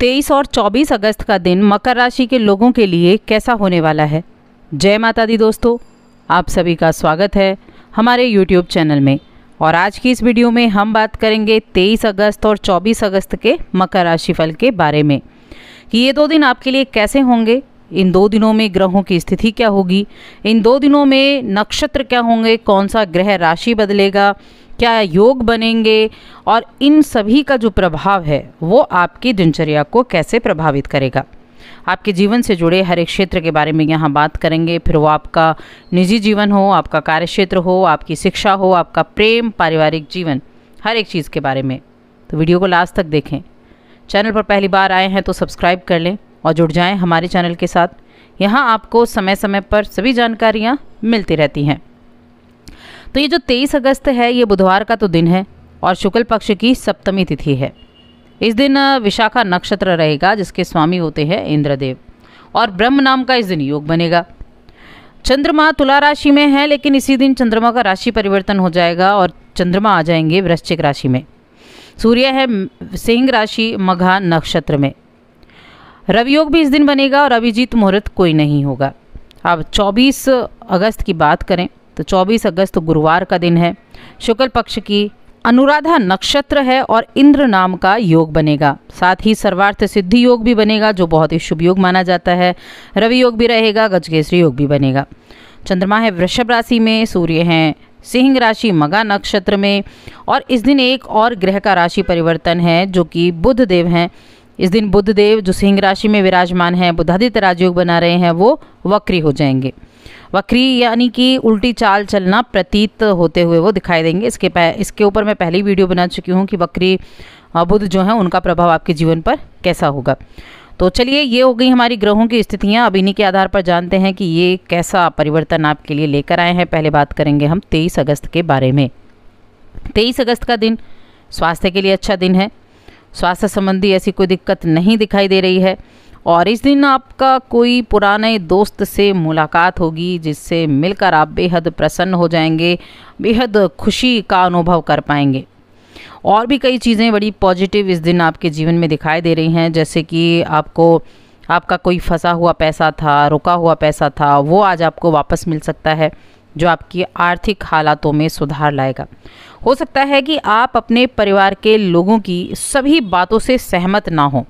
तेईस और चौबीस अगस्त का दिन मकर राशि के लोगों के लिए कैसा होने वाला है जय माता दी दोस्तों आप सभी का स्वागत है हमारे यूट्यूब चैनल में और आज की इस वीडियो में हम बात करेंगे 23 अगस्त और 24 अगस्त के मकर राशि फल के बारे में कि ये दो दिन आपके लिए कैसे होंगे इन दो दिनों में ग्रहों की स्थिति क्या होगी इन दो दिनों में नक्षत्र क्या होंगे कौन सा ग्रह राशि बदलेगा क्या योग बनेंगे और इन सभी का जो प्रभाव है वो आपकी दिनचर्या को कैसे प्रभावित करेगा आपके जीवन से जुड़े हर एक क्षेत्र के बारे में यहाँ बात करेंगे फिर वो आपका निजी जीवन हो आपका कार्य क्षेत्र हो आपकी शिक्षा हो आपका प्रेम पारिवारिक जीवन हर एक चीज़ के बारे में तो वीडियो को लास्ट तक देखें चैनल पर पहली बार आए हैं तो सब्सक्राइब कर लें और जुड़ जाएं हमारे चैनल के साथ यहाँ आपको समय समय पर सभी जानकारियाँ मिलती रहती हैं तो ये जो तेईस अगस्त है ये बुधवार का तो दिन है और शुक्ल पक्ष की सप्तमी तिथि है इस दिन विशाखा नक्षत्र रहेगा जिसके स्वामी होते हैं इंद्रदेव और ब्रह्म नाम का इस दिन योग बनेगा चंद्रमा तुला राशि में है लेकिन इसी दिन चंद्रमा का राशि परिवर्तन हो जाएगा और चंद्रमा आ जाएंगे वृश्चिक राशि में सूर्य है सिंह राशि मघा नक्षत्र में रवि योग भी इस दिन बनेगा और अभिजीत मुहूर्त कोई नहीं होगा अब 24 अगस्त की बात करें तो 24 अगस्त गुरुवार का दिन है शुक्ल पक्ष की अनुराधा नक्षत्र है और इंद्र नाम का योग बनेगा साथ ही सर्वार्थ सिद्धि योग भी बनेगा जो बहुत ही शुभ योग माना जाता है रवि योग भी रहेगा गजकेसरी योग भी बनेगा चंद्रमा है वृषभ राशि में सूर्य हैं सिंह राशि मगा नक्षत्र में और इस दिन एक और ग्रह का राशि परिवर्तन है जो कि बुध देव हैं इस दिन बुद्ध देव जो सिंह राशि में विराजमान हैं बुधादित्य राजयोग बना रहे हैं वो वक्री हो जाएंगे वक्री यानी कि उल्टी चाल चलना प्रतीत होते हुए वो दिखाई देंगे इसके इसके ऊपर मैं पहली वीडियो बना चुकी हूँ कि वक्री बुद्ध जो है उनका प्रभाव आपके जीवन पर कैसा होगा तो चलिए ये हो गई हमारी ग्रहों की स्थितियाँ अब इन्हीं के आधार पर जानते हैं कि ये कैसा परिवर्तन आपके लिए लेकर आए हैं पहले बात करेंगे हम तेईस अगस्त के बारे में तेईस अगस्त का दिन स्वास्थ्य के लिए अच्छा दिन है स्वास्थ्य संबंधी ऐसी कोई दिक्कत नहीं दिखाई दे रही है और इस दिन आपका कोई पुराने दोस्त से मुलाकात होगी जिससे मिलकर आप बेहद प्रसन्न हो जाएंगे बेहद खुशी का अनुभव कर पाएंगे और भी कई चीज़ें बड़ी पॉजिटिव इस दिन आपके जीवन में दिखाई दे रही हैं जैसे कि आपको आपका कोई फंसा हुआ पैसा था रुका हुआ पैसा था वो आज आपको वापस मिल सकता है जो आपकी आर्थिक हालातों में सुधार लाएगा हो सकता है कि आप अपने परिवार के लोगों की सभी बातों से सहमत ना हो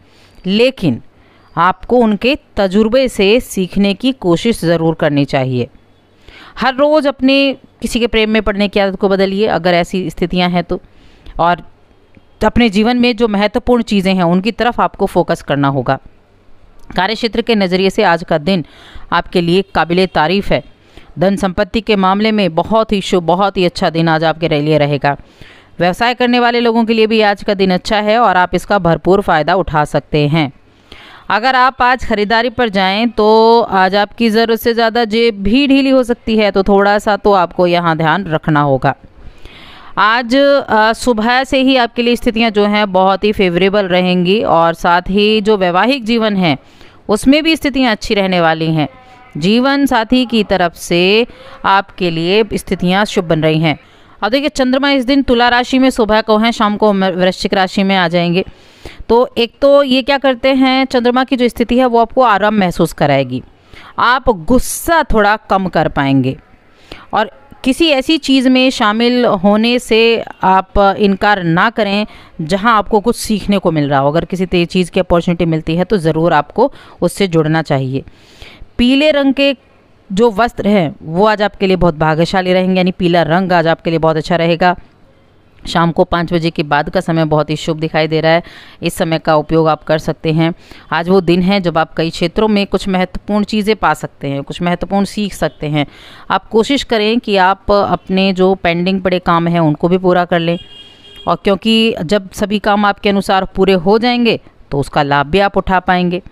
लेकिन आपको उनके तजुर्बे से सीखने की कोशिश ज़रूर करनी चाहिए हर रोज़ अपने किसी के प्रेम में पड़ने की आदत को बदलिए अगर ऐसी स्थितियां हैं तो और अपने जीवन में जो महत्वपूर्ण चीज़ें हैं उनकी तरफ आपको फोकस करना होगा कार्य क्षेत्र के नज़रिए से आज का दिन आपके लिए काबिल तारीफ़ है धन संपत्ति के मामले में बहुत ही शुभ बहुत ही अच्छा दिन आज आपके लिए रहेगा व्यवसाय करने वाले लोगों के लिए भी आज का दिन अच्छा है और आप इसका भरपूर फ़ायदा उठा सकते हैं अगर आप आज ख़रीदारी पर जाएं तो आज आपकी ज़रूरत से ज़्यादा जेब भी ढीली हो सकती है तो थोड़ा सा तो आपको यहाँ ध्यान रखना होगा आज सुबह से ही आपके लिए स्थितियाँ जो हैं बहुत ही फेवरेबल रहेंगी और साथ ही जो वैवाहिक जीवन है उसमें भी स्थितियाँ अच्छी रहने वाली हैं जीवन साथी की तरफ से आपके लिए स्थितियां शुभ बन रही हैं अब देखिए चंद्रमा इस दिन तुला राशि में सुबह को हैं शाम को वृश्चिक राशि में आ जाएंगे तो एक तो ये क्या करते हैं चंद्रमा की जो स्थिति है वो आपको आराम महसूस कराएगी आप गुस्सा थोड़ा कम कर पाएंगे और किसी ऐसी चीज़ में शामिल होने से आप इनकार ना करें जहां आपको कुछ सीखने को मिल रहा हो अगर किसी चीज़ की अपॉर्चुनिटी मिलती है तो ज़रूर आपको उससे जुड़ना चाहिए पीले रंग के जो वस्त्र हैं वो आज आपके लिए बहुत भाग्यशाली रहेंगे यानी पीला रंग आज आपके लिए बहुत अच्छा रहेगा शाम को पाँच बजे के बाद का समय बहुत ही शुभ दिखाई दे रहा है इस समय का उपयोग आप कर सकते हैं आज वो दिन है जब आप कई क्षेत्रों में कुछ महत्वपूर्ण चीज़ें पा सकते हैं कुछ महत्वपूर्ण सीख सकते हैं आप कोशिश करें कि आप अपने जो पेंडिंग पड़े काम हैं उनको भी पूरा कर लें और क्योंकि जब सभी काम आपके अनुसार पूरे हो जाएंगे तो उसका लाभ भी आप उठा पाएंगे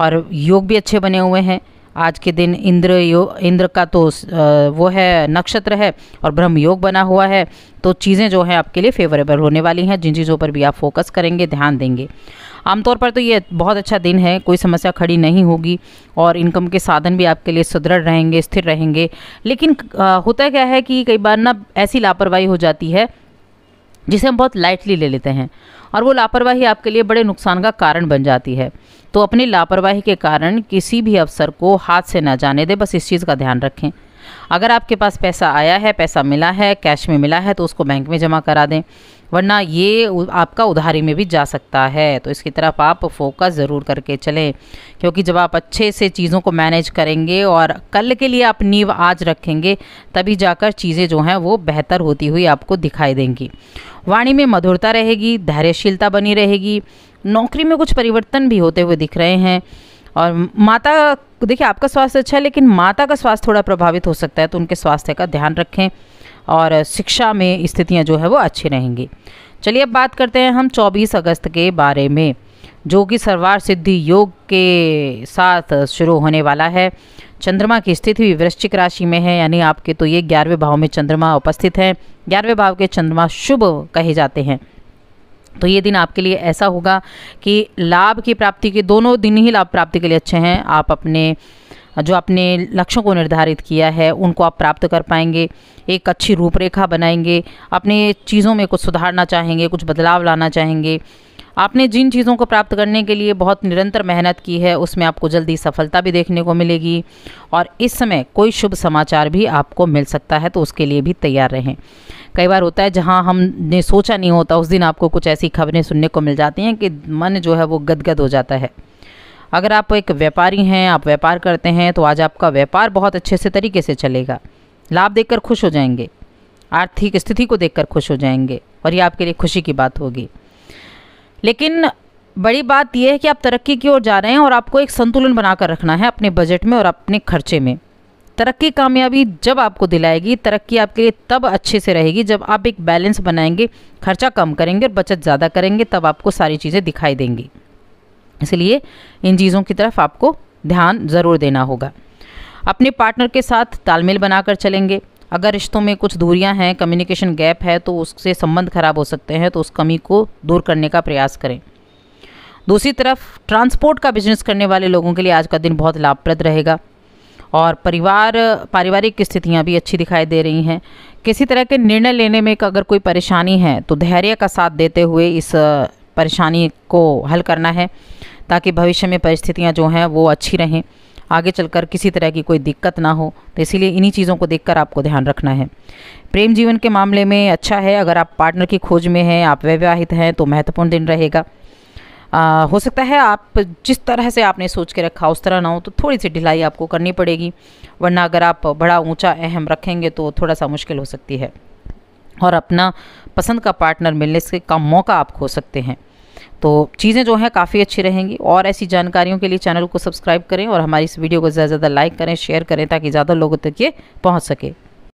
और योग भी अच्छे बने हुए हैं आज के दिन इंद्र यो इंद्र का तो वो है नक्षत्र है और ब्रह्म योग बना हुआ है तो चीज़ें जो हैं आपके लिए फेवरेबल होने वाली हैं जिन चीज़ों पर भी आप फोकस करेंगे ध्यान देंगे आमतौर पर तो ये बहुत अच्छा दिन है कोई समस्या खड़ी नहीं होगी और इनकम के साधन भी आपके लिए सुदृढ़ रहेंगे स्थिर रहेंगे लेकिन आ, होता क्या है कि कई बार ना ऐसी लापरवाही हो जाती है जिसे हम बहुत लाइटली ले लेते हैं और वो लापरवाही आपके लिए बड़े नुकसान का कारण बन जाती है तो अपनी लापरवाही के कारण किसी भी अवसर को हाथ से ना जाने दें बस इस चीज़ का ध्यान रखें अगर आपके पास पैसा आया है पैसा मिला है कैश में मिला है तो उसको बैंक में जमा करा दें वरना ये आपका उधारी में भी जा सकता है तो इसकी तरफ आप फोकस ज़रूर करके चलें क्योंकि जब आप अच्छे से चीज़ों को मैनेज करेंगे और कल के लिए आप नींव आज रखेंगे तभी जाकर चीज़ें जो हैं वो बेहतर होती हुई आपको दिखाई देंगी वाणी में मधुरता रहेगी धैर्यशीलता बनी रहेगी नौकरी में कुछ परिवर्तन भी होते हुए दिख रहे हैं और माता देखिए आपका स्वास्थ्य अच्छा है लेकिन माता का स्वास्थ्य थोड़ा प्रभावित हो सकता है तो उनके स्वास्थ्य का ध्यान रखें और शिक्षा में स्थितियाँ जो है वो अच्छी रहेंगी चलिए अब बात करते हैं हम 24 अगस्त के बारे में जो कि सर्वार सिद्धि योग के साथ शुरू होने वाला है चंद्रमा की स्थिति भी वृश्चिक राशि में है यानी आपके तो ये ग्यारहवें भाव में चंद्रमा उपस्थित हैं ग्यारहवें भाव के चंद्रमा शुभ कहे जाते हैं तो ये दिन आपके लिए ऐसा होगा कि लाभ की प्राप्ति के दोनों दिन ही लाभ प्राप्ति के लिए अच्छे हैं आप अपने जो आपने लक्ष्यों को निर्धारित किया है उनको आप प्राप्त कर पाएंगे एक अच्छी रूपरेखा बनाएंगे अपने चीज़ों में कुछ सुधारना चाहेंगे कुछ बदलाव लाना चाहेंगे आपने जिन चीज़ों को प्राप्त करने के लिए बहुत निरंतर मेहनत की है उसमें आपको जल्दी सफलता भी देखने को मिलेगी और इस समय कोई शुभ समाचार भी आपको मिल सकता है तो उसके लिए भी तैयार रहें कई बार होता है जहाँ हमने सोचा नहीं होता उस दिन आपको कुछ ऐसी खबरें सुनने को मिल जाती हैं कि मन जो है वो गदगद हो जाता है अगर आप एक व्यापारी हैं आप व्यापार करते हैं तो आज आपका व्यापार बहुत अच्छे से तरीके से चलेगा लाभ देखकर खुश हो जाएंगे आर्थिक स्थिति को देखकर खुश हो जाएंगे और ये आपके लिए खुशी की बात होगी लेकिन बड़ी बात यह है कि आप तरक्की की ओर जा रहे हैं और आपको एक संतुलन बनाकर रखना है अपने बजट में और अपने खर्चे में तरक्की कामयाबी जब आपको दिलाएगी तरक्की आपके लिए तब अच्छे से रहेगी जब आप एक बैलेंस बनाएंगे खर्चा कम करेंगे और बचत ज़्यादा करेंगे तब आपको सारी चीज़ें दिखाई देंगी इसलिए इन चीज़ों की तरफ आपको ध्यान ज़रूर देना होगा अपने पार्टनर के साथ तालमेल बनाकर चलेंगे अगर रिश्तों में कुछ दूरियां हैं कम्युनिकेशन गैप है तो उससे संबंध खराब हो सकते हैं तो उस कमी को दूर करने का प्रयास करें दूसरी तरफ ट्रांसपोर्ट का बिजनेस करने वाले लोगों के लिए आज का दिन बहुत लाभप्रद रहेगा और परिवार पारिवारिक स्थितियाँ भी अच्छी दिखाई दे रही हैं किसी तरह के निर्णय लेने में अगर कोई परेशानी है तो धैर्य का साथ देते हुए इस परेशानी को हल करना है ताकि भविष्य में परिस्थितियाँ जो हैं वो अच्छी रहें आगे चलकर किसी तरह की कोई दिक्कत ना हो तो इसीलिए इन्हीं चीज़ों को देखकर आपको ध्यान रखना है प्रेम जीवन के मामले में अच्छा है अगर आप पार्टनर की खोज में हैं आप वैवाहित हैं तो महत्वपूर्ण दिन रहेगा आ, हो सकता है आप जिस तरह से आपने सोच के रखा उस तरह ना हो तो थोड़ी सी ढिलाई आपको करनी पड़ेगी वरना अगर आप बड़ा ऊंचा अहम रखेंगे तो थोड़ा सा मुश्किल हो सकती है और अपना पसंद का पार्टनर मिलने से का मौका आप खो सकते हैं तो चीज़ें जो हैं काफ़ी अच्छी रहेंगी और ऐसी जानकारियों के लिए चैनल को सब्सक्राइब करें और हमारी इस वीडियो को ज़्यादा ज़्यादा लाइक करें शेयर करें ताकि ज़्यादा लोगों तक ये पहुँच सके